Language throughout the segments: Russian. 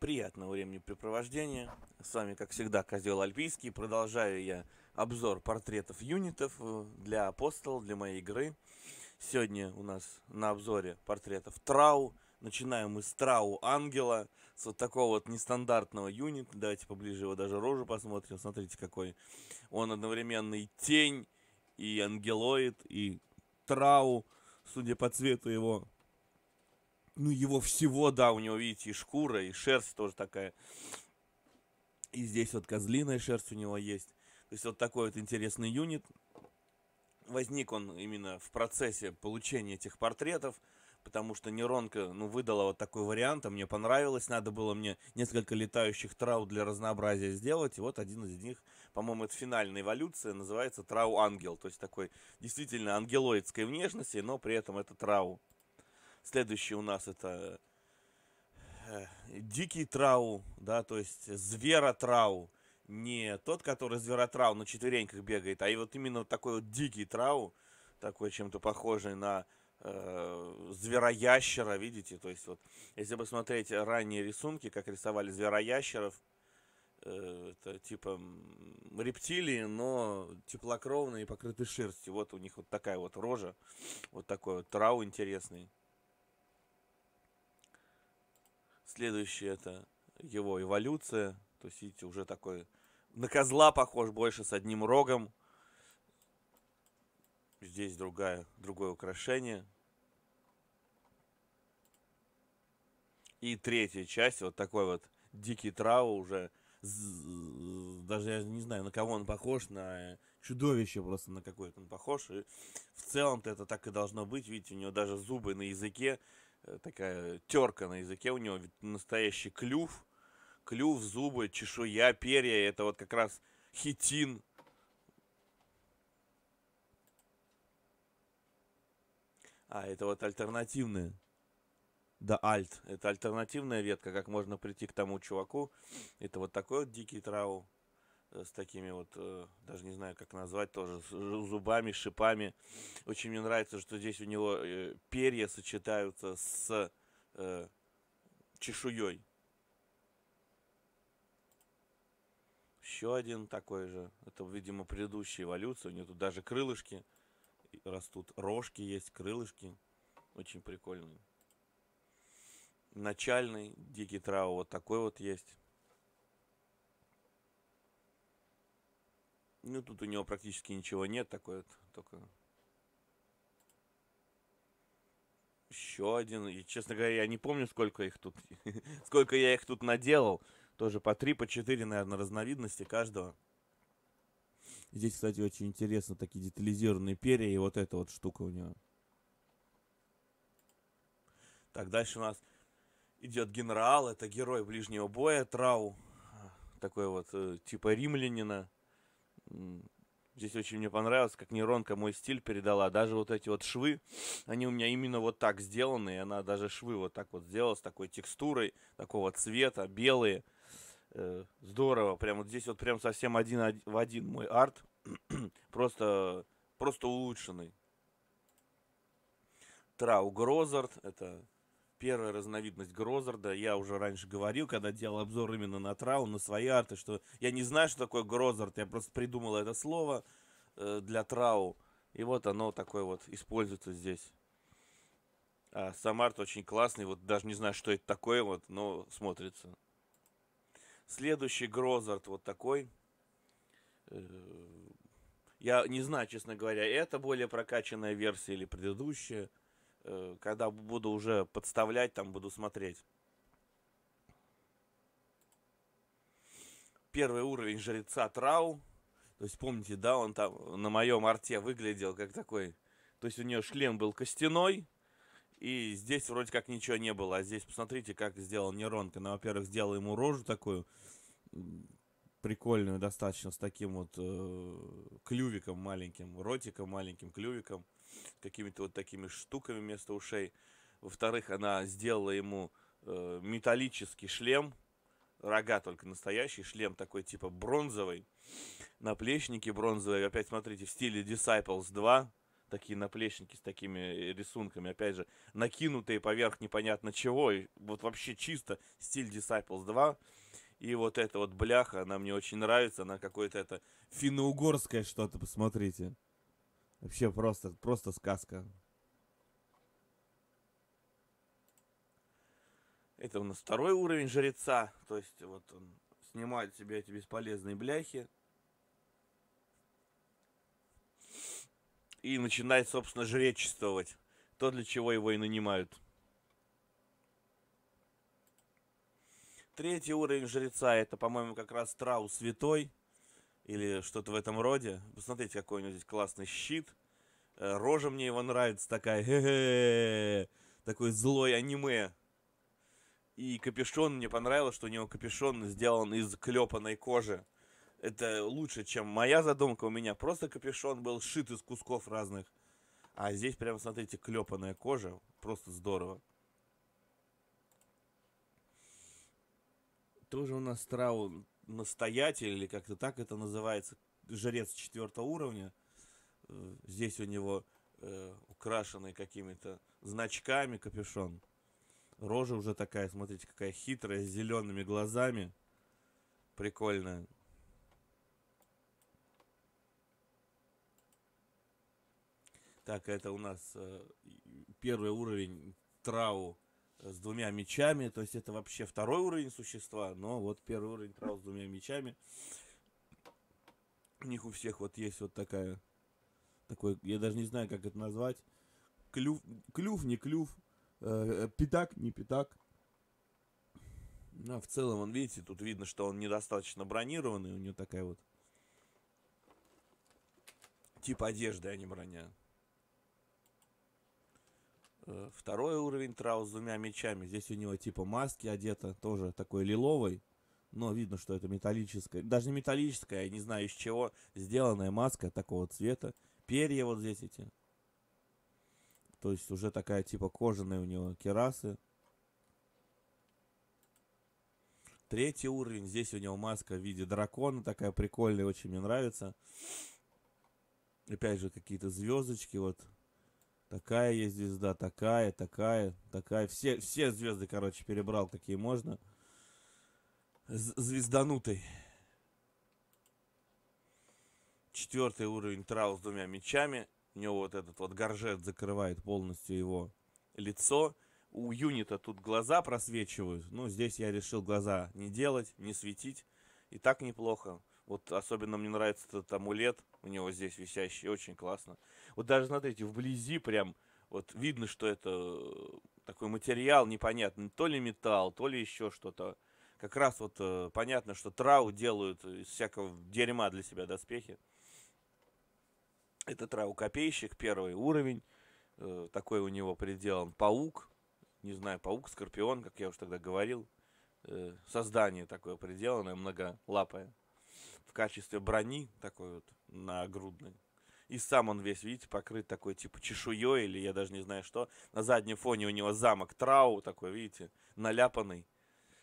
приятного времяпрепровождения. С вами, как всегда, Козел Альпийский. Продолжаю я обзор портретов юнитов э, для Апостол, для моей игры. Сегодня у нас на обзоре портретов Трау. Начинаем мы с Трау Ангела, с вот такого вот нестандартного юнита. Давайте поближе его даже рожу посмотрим. Смотрите, какой он одновременно и тень, и ангелоид, и Трау, судя по цвету его ну, его всего, да, у него, видите, и шкура, и шерсть тоже такая. И здесь вот козлиная шерсть у него есть. То есть вот такой вот интересный юнит. Возник он именно в процессе получения этих портретов, потому что Неронка, ну, выдала вот такой вариант, а мне понравилось, надо было мне несколько летающих трау для разнообразия сделать, и вот один из них, по-моему, это финальная эволюция, называется Трау-ангел, то есть такой действительно ангелоидской внешности, но при этом это Трау. Следующий у нас это э, дикий трау, да, то есть зверотрау. Не тот, который зверотрау на четвереньках бегает, а и вот именно такой вот дикий трау, такой чем-то похожий на э, звероящера, видите? То есть вот, если посмотреть ранние рисунки, как рисовали звероящеров, э, это типа рептилии, но теплокровные и покрыты шерстью. Вот у них вот такая вот рожа, вот такой вот трау интересный. Следующее это его эволюция. То есть, видите, уже такой на козла похож больше с одним рогом. Здесь другая, другое украшение. И третья часть, вот такой вот дикий трава уже. Даже я не знаю, на кого он похож, на чудовище просто, на какое-то он похож. И в целом-то это так и должно быть. Видите, у него даже зубы на языке. Э, такая терка на языке у него, настоящий клюв, клюв, зубы, чешуя, перья, это вот как раз хитин. А, это вот альтернативная. Да, альт. Это альтернативная ветка, как можно прийти к тому чуваку. Это вот такой вот дикий трау. Э, с такими вот, э, даже не знаю, как назвать тоже, с зубами, шипами. Очень мне нравится, что здесь у него э, перья сочетаются с чешуей. Еще один такой же. Это, видимо, предыдущая эволюция. У него тут даже крылышки растут. Рожки есть, крылышки. Очень прикольные. Начальный дикий трава вот такой вот есть. Ну, тут у него практически ничего нет, такое только... Еще один. И, честно говоря, я не помню, сколько их тут... сколько я их тут наделал. Тоже по три, по четыре, наверное, разновидности каждого. Здесь, кстати, очень интересно такие детализированные перья и вот эта вот штука у него. Так, дальше у нас идет генерал, это герой ближнего боя, Трау, такой вот, э, типа римлянина. Здесь очень мне понравилось, как нейронка мой стиль передала. Даже вот эти вот швы, они у меня именно вот так сделаны. И она даже швы вот так вот сделала с такой текстурой, такого цвета, белые. Э, здорово. Прям вот здесь вот прям совсем один в один мой арт. просто, просто улучшенный. Трау Грозард. Это первая разновидность Грозарда. Я уже раньше говорил, когда делал обзор именно на Трау, на свои арты, что я не знаю, что такое Грозард. Я просто придумал это слово э, для Трау. И вот оно такое вот используется здесь. А сам арт очень классный. Вот даже не знаю, что это такое, вот, но смотрится. Следующий Грозард вот такой. Э, я не знаю, честно говоря, это более прокачанная версия или предыдущая. Э, когда буду уже подставлять, там буду смотреть. Первый уровень жреца Трау. То есть, помните, да, он там на моем арте выглядел как такой... То есть, у нее шлем был костяной, и здесь вроде как ничего не было. А здесь, посмотрите, как сделал Неронка. Ну, во-первых, сделал ему рожу такую прикольную достаточно, с таким вот э, клювиком маленьким, ротиком маленьким, клювиком какими-то вот такими штуками вместо ушей. Во-вторых, она сделала ему э, металлический шлем, рога только настоящий, шлем такой типа бронзовый, наплечники бронзовые, опять смотрите, в стиле Disciples 2, такие наплечники с такими э, рисунками, опять же, накинутые поверх непонятно чего, и вот вообще чисто стиль Disciples 2, и вот эта вот бляха, она мне очень нравится, она какое-то это финно-угорское что-то, посмотрите. Вообще просто, просто сказка. Это у нас второй уровень жреца. То есть вот он снимает себе эти бесполезные бляхи. И начинает, собственно, жречествовать. То, для чего его и нанимают. Третий уровень жреца, это, по-моему, как раз Трау Святой или что-то в этом роде. Посмотрите, какой у него здесь классный щит. Э, рожа мне его нравится такая. Такой злой аниме. И капюшон, мне понравилось, что у него капюшон сделан из клепанной кожи. Это лучше, чем моя задумка у меня. Просто капюшон был шит из кусков разных. А здесь прямо смотрите, клепанная кожа. Просто здорово. Тоже у нас Траун настоятель, или как-то так это называется, жрец четвертого уровня. Э, здесь у него э, украшенный какими-то значками капюшон. Рожа уже такая, смотрите, какая хитрая, с зелеными глазами. Прикольная. Так, это у нас э, первый уровень Трау с двумя мечами. То есть это вообще второй уровень существа, но вот первый уровень трал с двумя мечами. У них у всех вот есть вот такая, такой, я даже не знаю, как это назвать. Клюв, клюв, не клюв, э, пятак, не пятак. Ну, а в целом, он, видите, тут видно, что он недостаточно бронированный, у него такая вот тип одежды, а не броня. Э, второй уровень Трау с двумя мечами. Здесь у него типа маски одета, тоже такой лиловый Но видно, что это металлическая, даже не металлическая, я не знаю из чего, сделанная маска такого цвета. Перья вот здесь эти. То есть уже такая типа кожаная у него керасы. Третий уровень. Здесь у него маска в виде дракона. Такая прикольная, очень мне нравится. Опять же, какие-то звездочки. Вот такая есть звезда, такая, такая, такая. Все, все звезды, короче, перебрал, какие можно. З звезданутый. Четвертый уровень Трау с двумя мечами. У него вот этот вот горжет закрывает полностью его лицо. У юнита тут глаза просвечивают. Ну, здесь я решил глаза не делать, не светить. И так неплохо. Вот особенно мне нравится этот амулет, у него здесь висящий, очень классно. Вот даже, смотрите, вблизи прям вот видно, что это э, такой материал непонятный, то ли металл, то ли еще что-то. Как раз вот э, понятно, что трау делают из всякого дерьма для себя доспехи. Это трау копейщик, первый уровень. Э, такой у него приделан паук. Не знаю, паук, скорпион, как я уже тогда говорил. создание такое приделанное, многолапое в качестве брони такой вот нагрудной. И сам он весь, видите, покрыт такой типа чешуей или я даже не знаю что. На заднем фоне у него замок Трау такой, видите, наляпанный.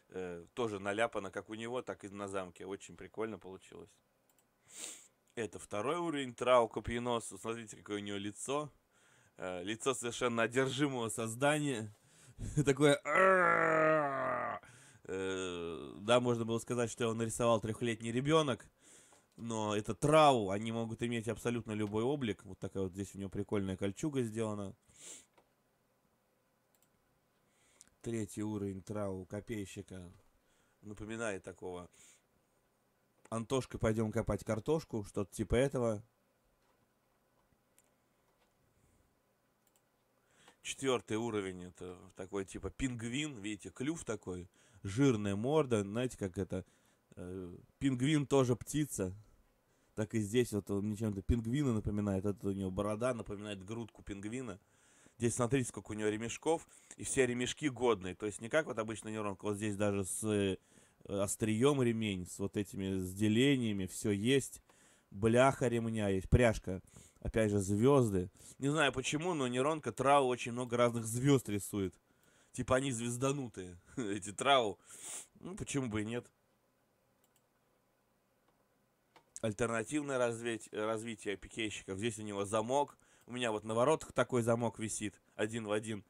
Э, тоже наляпано как у него, так и на замке. Очень прикольно получилось. Это второй уровень Трау Копьеносу. Смотрите, какое у него лицо. Э, лицо совершенно одержимого создания. Такое... Да, можно было сказать, что его нарисовал трехлетний ребенок. Но это трау, они могут иметь абсолютно любой облик. Вот такая вот здесь у него прикольная кольчуга сделана. Третий уровень трау копейщика. Напоминает такого. Антошка, пойдем копать картошку. Что-то типа этого. Четвертый уровень, это такой типа пингвин, видите, клюв такой, жирная морда, знаете, как это, э, пингвин тоже птица, так и здесь вот он мне чем-то пингвина напоминает, это у него борода напоминает грудку пингвина. Здесь смотрите, сколько у него ремешков, и все ремешки годные. То есть не как вот обычная нейронка, вот здесь даже с э, острием ремень, с вот этими с делениями, все есть. Бляха ремня есть, пряжка. Опять же, звезды. Не знаю почему, но нейронка Трау очень много разных звезд рисует. Типа они звезданутые, эти Трау. Ну, почему бы и нет альтернативное развитие, развитие пикейщиков. Здесь у него замок. У меня вот на воротах такой замок висит, один в один.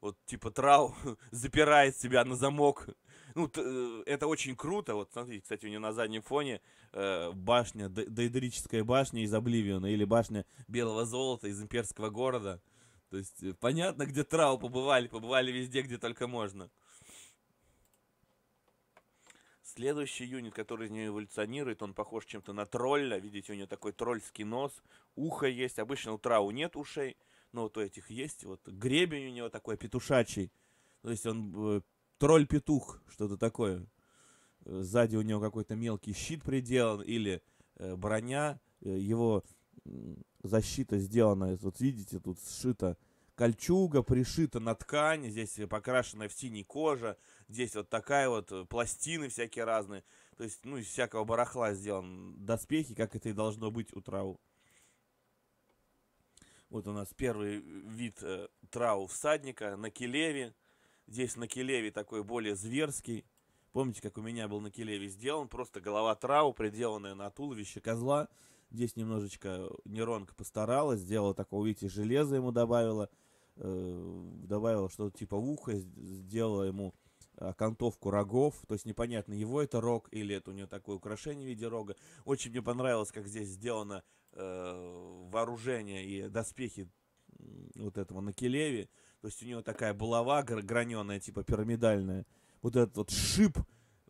Вот типа Трау запирает себя на замок. Ну, э, это очень круто. Вот смотрите, кстати, у него на заднем фоне э, башня, доидрическая башня из Обливиона или башня белого золота из имперского города. То есть э, понятно, где Трау побывали, побывали везде, где только можно. Следующий юнит, который из нее эволюционирует, он похож чем-то на тролля. Видите, у нее такой тролльский нос. Ухо есть. Обычно у Трау нет ушей. Но вот у этих есть. Вот гребень у него такой петушачий. То есть он э, тролль-петух, что-то такое. Э, сзади у него какой-то мелкий щит приделан. Или э, броня. Э, его защита сделана. Вот видите, тут сшито кольчуга пришита на ткань, здесь покрашенная в синий кожа, здесь вот такая вот, э, пластины всякие разные. То есть, ну, из всякого барахла сделан доспехи, как это и должно быть у трау. Вот у нас первый вид э, трау всадника на келеве. Здесь на келеве такой более зверский. Помните, как у меня был на келеве сделан? Просто голова трау, приделанная на туловище козла. Здесь немножечко неронка постаралась, сделала такого, видите, железа ему добавила. Э, добавила что-то типа в ухо, сделала ему э, окантовку рогов, то есть непонятно, его это рог или это у нее такое украшение в виде рога. Очень мне понравилось, как здесь сделано э, вооружение и доспехи вот этого на Келеве. То есть у него такая булава граненая, типа пирамидальная. Вот этот вот шип,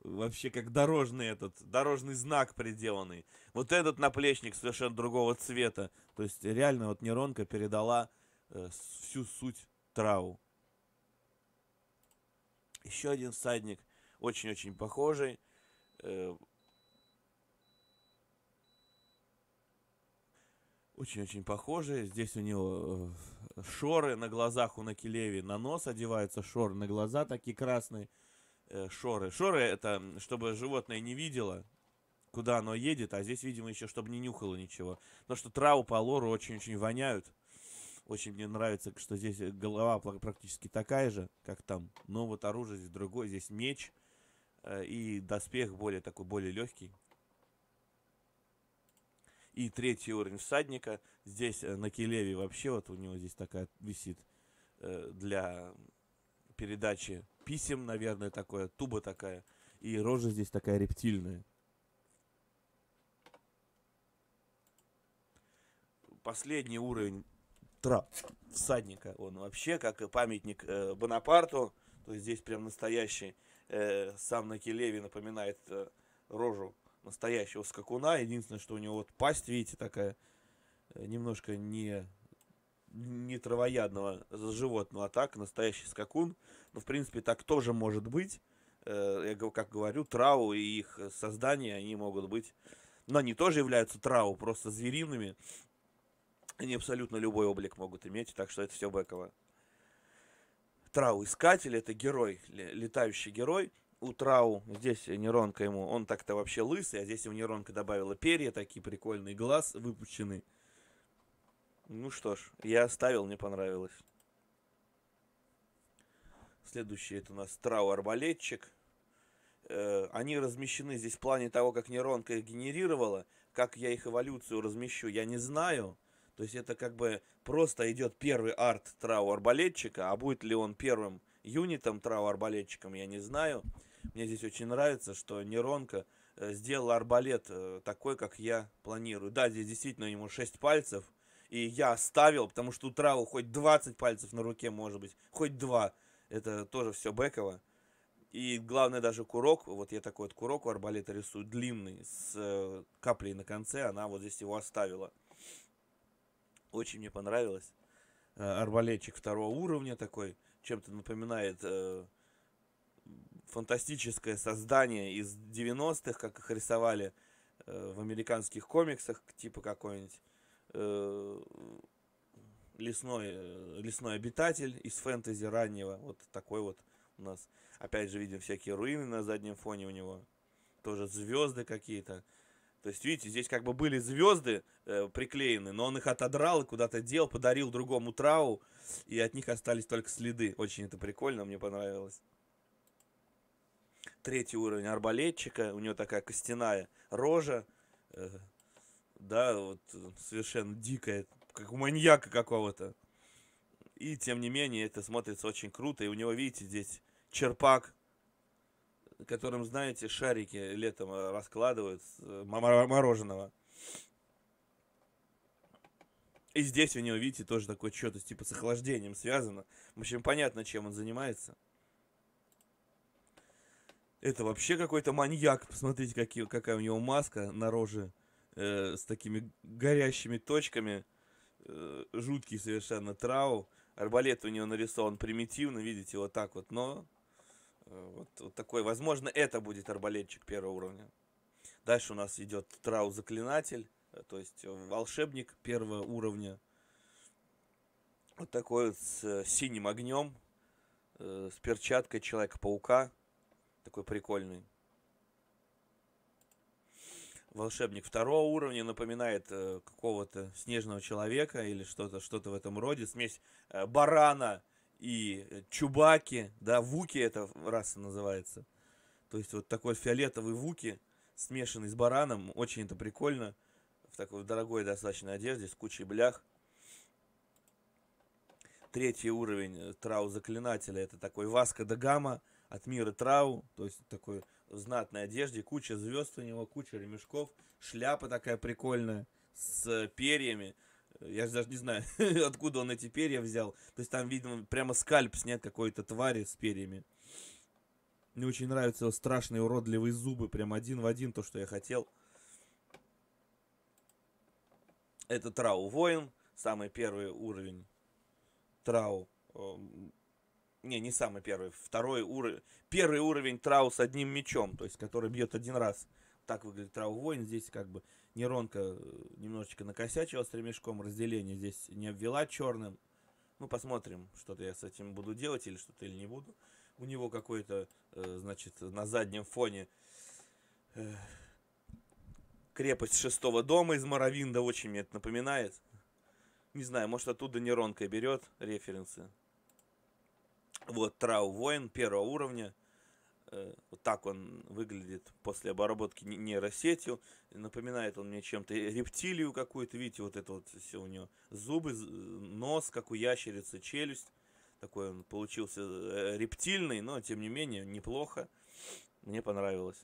вообще как дорожный этот, дорожный знак приделанный. Вот этот наплечник совершенно другого цвета. То есть реально вот Неронка передала Э, всю суть трау. Еще один всадник, очень-очень похожий. Э, очень-очень похожий. Здесь у него э, шоры на глазах у Накилеви. На нос одеваются шоры, на глаза такие красные шоры. Шоры это, чтобы животное не видело, куда оно едет, а здесь, видимо, еще, чтобы не нюхало ничего. Потому что траву по лору очень-очень воняют. Очень мне нравится, что здесь э, голова практически такая же, как там. Но вот оружие здесь другое. Здесь меч э, и доспех более такой, более легкий. И третий уровень всадника. Здесь э, на Келеве вообще вот у него здесь такая висит для передачи писем, наверное, такое, туба такая. И рожа здесь такая рептильная. Последний уровень Тра всадника. Он вообще как и памятник э, Бонапарту. То есть здесь прям настоящий. Э, сам на Келеве напоминает э, рожу настоящего скакуна. Единственное, что у него вот пасть, видите, такая э, немножко не не травоядного животного, а так настоящий скакун. но ну, в принципе, так тоже может быть. Э, я, как говорю, траву и их создание, они могут быть... Но они тоже являются траву, просто звериными. Они абсолютно любой облик могут иметь, так что это все Бекова. Трау Искатель, это герой, летающий герой. У Трау, здесь нейронка ему, он так-то вообще лысый, а здесь ему нейронка добавила перья, такие прикольные, глаз выпущенный. Ну что ж, я оставил, мне понравилось. Следующий это у нас Трау Арбалетчик. Э, они размещены здесь в плане того, как нейронка их генерировала. Как я их эволюцию размещу, я не знаю. То есть это как бы просто идет первый арт Трау арбалетчика, а будет ли он первым юнитом Трау арбалетчиком, я не знаю. Мне здесь очень нравится, что Неронка э, сделал арбалет э, такой, как я планирую. Да, здесь действительно ему 6 пальцев, и я оставил, потому что у Трау хоть 20 пальцев на руке, может быть, хоть 2. Это тоже все беково. И главное даже курок, вот я такой вот курок у арбалета рисую, длинный, с э, каплей на конце, она вот здесь его оставила. Очень мне понравилось. Э, арбалетчик второго уровня такой, чем-то напоминает э, фантастическое создание из 90-х, как их рисовали э, в американских комиксах, типа какой-нибудь лесной, лесной обитатель из фэнтези раннего. Вот такой вот у нас. Опять же видим всякие руины на заднем фоне у него. Тоже звезды какие-то. То есть, видите, здесь как бы были звезды э, приклеены, но он их отодрал и куда-то дел, подарил другому Трау, и от них остались только следы. Очень это прикольно, мне понравилось. Третий уровень арбалетчика, у него такая костяная рожа, э, да, вот совершенно дикая, как у маньяка какого-то. И, тем не менее, это смотрится очень круто, и у него, видите, здесь черпак которым, знаете, шарики летом э, раскладывают э, мороженого. И здесь у него, видите, тоже такое что-то типа с охлаждением связано. В общем, понятно, чем он занимается. Это вообще какой-то маньяк. Посмотрите, какие, какая у него маска на роже э, с такими горящими точками. Э, жуткий совершенно трау. Арбалет у него нарисован примитивно, видите, вот так вот. Но Э, вот, вот такой, возможно, это будет арбалетчик первого уровня. Дальше у нас идет Трау Заклинатель, э, то есть э, волшебник первого уровня. Вот такой вот с синим огнем, с перчаткой Человека-паука. Такой прикольный. Волшебник второго уровня напоминает какого-то снежного человека или что-то что, -то, что -то в этом роде. Смесь барана, и э, Чубаки, да, Вуки это раса называется. То есть вот такой фиолетовый Вуки, смешанный с бараном, очень это прикольно. В такой дорогой достаточно одежде, с кучей блях. Третий уровень э, Трау Заклинателя, это такой Васка да Гама от мира Трау, то есть такой в знатной одежде, куча звезд у него, куча ремешков, шляпа такая прикольная с э, перьями. Я даже не знаю, откуда он эти перья взял. То есть там, видно прямо скальп снят какой-то твари с перьями. Мне очень нравятся его страшные уродливые зубы. Прям один в один то, что я хотел. Это Трау Воин. Самый первый уровень Трау. Эм, не, не самый первый. Второй уровень. Первый уровень Трау с одним мечом. То есть, который бьет один раз. Так выглядит Трау Воин. Здесь как бы нейронка э, немножечко накосячила с ремешком, разделение здесь не обвела черным. Ну, посмотрим, что-то я с этим буду делать или что-то или не буду. У него какой-то, э, значит, на заднем фоне э, крепость шестого дома из Моровинда очень мне это напоминает. Не знаю, может оттуда нейронка берет референсы. Вот, Трау Воин первого уровня. Э, вот так он выглядит после обработки нейросетью. Напоминает он мне чем-то рептилию какую-то. Видите, вот это вот все у него зубы, нос, как у ящерицы, челюсть. Такой он получился э, рептильный, но тем не менее неплохо. Мне понравилось.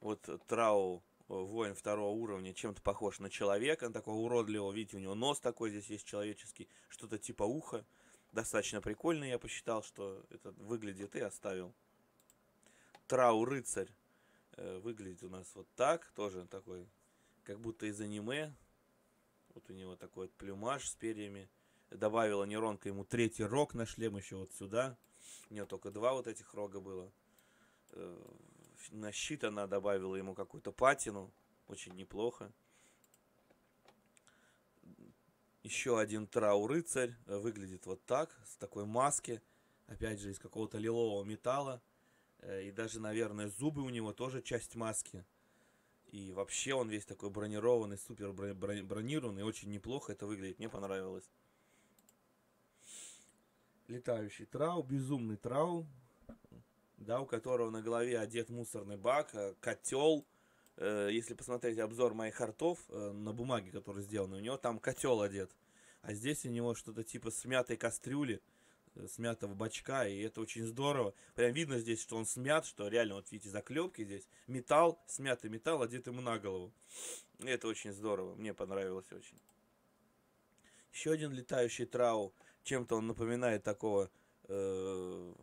Вот Трау, воин второго уровня, чем-то похож на человека. Он такой уродливого, видите, у него нос такой здесь есть человеческий, что-то типа уха. Достаточно прикольно, я посчитал, что это выглядит и оставил. Трау рыцарь э, выглядит у нас вот так, тоже такой, как будто из аниме. Вот у него такой вот плюмаж с перьями. Добавила нейронка ему третий рог на шлем еще вот сюда. У нее только два вот этих рога было. Э, на щит она добавила ему какую-то патину. Очень неплохо. Еще один Трау рыцарь э, выглядит вот так, с такой маски. Опять же, из какого-то лилового металла Э, и даже, наверное, зубы у него тоже часть маски. И вообще он весь такой бронированный, супер бронированный, очень неплохо это выглядит, мне понравилось. Летающий трау, безумный трау, да, у которого на голове одет мусорный бак, э, котел. Э, если посмотреть обзор моих артов на бумаге, который сделан, у него там котел одет. А здесь у него что-то типа смятой кастрюли – Э, смятого бачка, и это очень здорово. Прям видно здесь, что он смят, что реально, вот видите, заклепки здесь, металл, смятый металл одет ему на голову. И это очень здорово, мне понравилось очень. Еще один летающий трау, чем-то он напоминает такого э,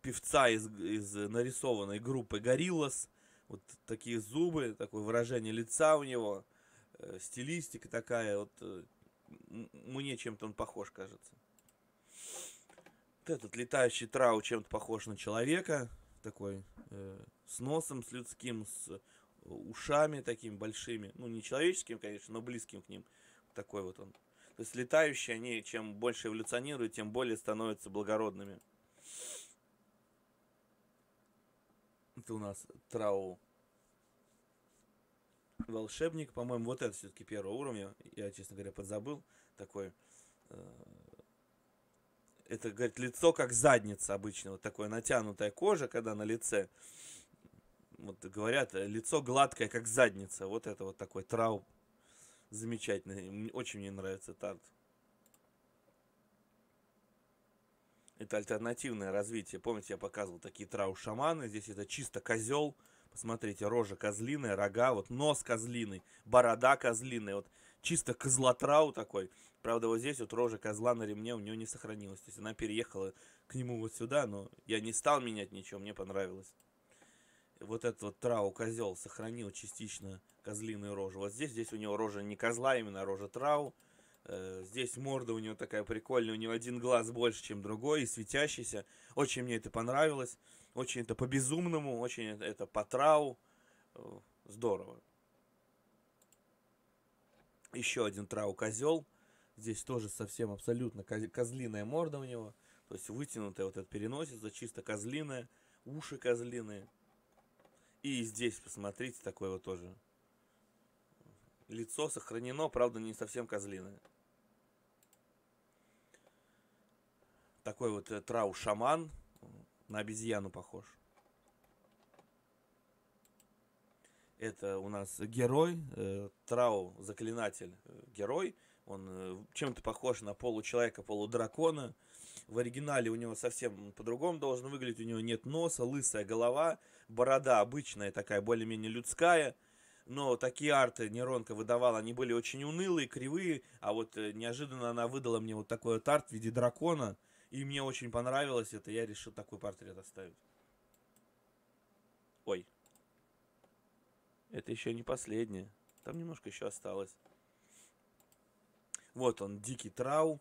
певца из, из нарисованной группы гориллос Вот такие зубы, такое выражение лица у него, э, стилистика такая, вот э, мне чем-то он похож, кажется этот летающий трау чем-то похож на человека, такой э, с носом, с людским, с э, ушами такими большими, ну не человеческим, конечно, но близким к ним, такой вот он. То есть летающие, они чем больше эволюционируют, тем более становятся благородными. Это у нас Трау. Волшебник, по-моему, вот это все-таки первого уровня. Я, честно говоря, подзабыл. Такой э, это, говорит, лицо как задница обычно, вот такое натянутая кожа, когда на лице. Вот говорят, лицо гладкое, как задница. Вот это вот такой трау замечательный. Очень мне нравится тарт. Это альтернативное развитие. Помните, я показывал такие трау-шаманы. Здесь это чисто козел. Посмотрите, рожа козлиная, рога, вот нос козлиный, борода козлиная. Вот чисто козлотрау такой. Правда, вот здесь вот рожа козла на ремне у нее не сохранилась. То есть она переехала к нему вот сюда, но я не стал менять ничего, мне понравилось. Вот этот вот трау козел сохранил частично козлиную рожу. Вот здесь, здесь у него рожа не козла, а именно рожа трау. Э, здесь морда у него такая прикольная, у него один глаз больше, чем другой, и светящийся. Очень мне это понравилось, очень это по-безумному, очень это по трау. Э, здорово. Еще один Трау Козел. Здесь тоже совсем абсолютно козлиная морда у него. То есть вытянутая вот эта переносица, чисто козлиная, уши козлиные. И здесь, посмотрите, такое вот тоже. Лицо сохранено, правда, не совсем козлиное. Такой вот э, трау-шаман на обезьяну похож. Это у нас герой, э, Трау, заклинатель, э, герой. Он э, чем-то похож на получеловека, полудракона. В оригинале у него совсем по-другому должен выглядеть. У него нет носа, лысая голова, борода обычная такая, более-менее людская. Но такие арты Неронка выдавала, они были очень унылые, кривые. А вот э, неожиданно она выдала мне вот такой вот арт в виде дракона. И мне очень понравилось это. Я решил такой портрет оставить. Ой, это еще не последнее. Там немножко еще осталось. Вот он, дикий трау.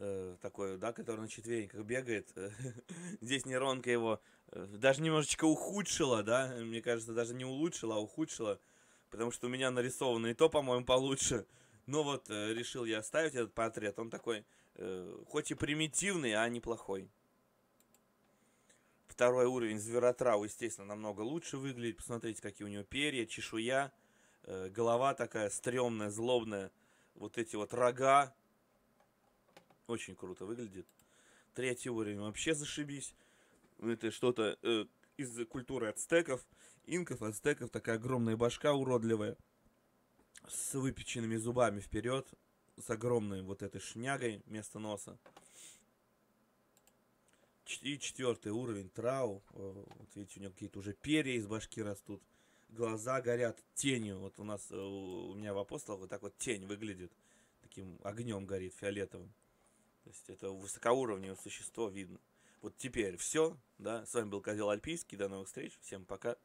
Э, такой, да, который на четвереньках бегает. Здесь нейронка его э, даже немножечко ухудшила, да. Мне кажется, даже не улучшила, а ухудшила. Потому что у меня нарисовано и то, по-моему, получше. Но вот э, решил я оставить этот портрет. Он такой, э, хоть и примитивный, а неплохой. Второй уровень Зверотрау, естественно, намного лучше выглядит. Посмотрите, какие у него перья, чешуя, э, голова такая стрёмная, злобная. Вот эти вот рога. Очень круто выглядит. Третий уровень вообще зашибись. Это что-то э, из культуры ацтеков, инков, ацтеков. Такая огромная башка уродливая. С выпеченными зубами вперед. С огромной вот этой шнягой вместо носа. И четвертый уровень трау. Э, вот видите, у него какие-то уже перья из башки растут. Глаза горят тенью. Вот у нас, э, у меня в апостолах вот так вот тень выглядит. Таким огнем горит, фиолетовым. То есть это высокоуровневое существо видно. Вот теперь все, да, с вами был Козел Альпийский, до новых встреч, всем пока.